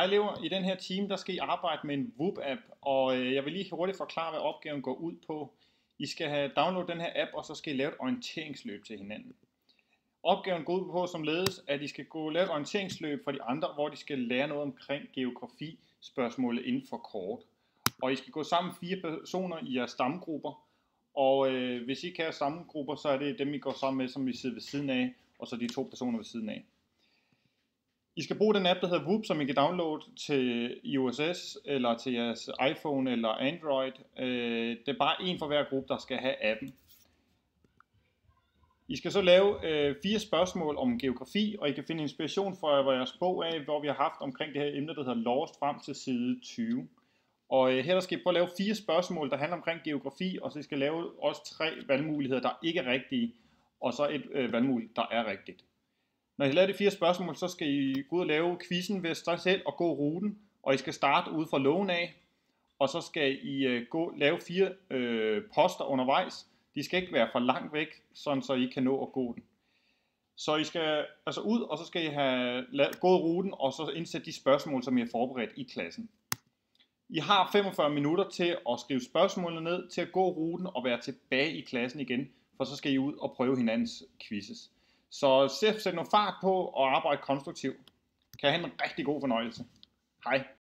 Hej elever, i den her time der skal I arbejde med en Whoop app og øh, jeg vil lige hurtigt forklare, hvad opgaven går ud på. I skal have downloadet den her app, og så skal I lave et orienteringsløb til hinanden. Opgaven går ud på som ledes, at I skal gå og lave et orienteringsløb for de andre, hvor de skal lære noget omkring geografi, spørgsmålet inden for kort. Og I skal gå sammen fire personer i jeres stamgrupper, og øh, hvis I ikke har stamgrupper, så er det dem, I går sammen med, som vi sidder ved siden af, og så de to personer ved siden af. I skal bruge den app, der hedder Whoop, som I kan downloade til iOS eller til jeres iPhone eller Android. Øh, det er bare en for hver gruppe, der skal have appen. I skal så lave øh, fire spørgsmål om geografi, og I kan finde inspiration fra vores bog af, hvor vi har haft omkring det her emne, der hedder Lost, frem til side 20. Og øh, her der skal I prøve at lave fire spørgsmål, der handler omkring geografi, og så I skal lave også tre valgmuligheder, der ikke er rigtige, og så et øh, valgmulighed, der er rigtigt. Når I har lavet de fire spørgsmål, så skal I gå ud og lave quizzen ved at selv og gå ruten. Og I skal starte ude fra loven af, og så skal I øh, gå, lave fire øh, poster undervejs. De skal ikke være for langt væk, sådan så I kan nå at gå den. Så I skal altså ud, og så skal I have gået ruten, og så indsætte de spørgsmål, som I har forberedt i klassen. I har 45 minutter til at skrive spørgsmålene ned, til at gå ruten og være tilbage i klassen igen, for så skal I ud og prøve hinandens quizzes. Så sæt, noget fart på og arbejde konstruktivt. Kan have en rigtig god fornøjelse. Hej.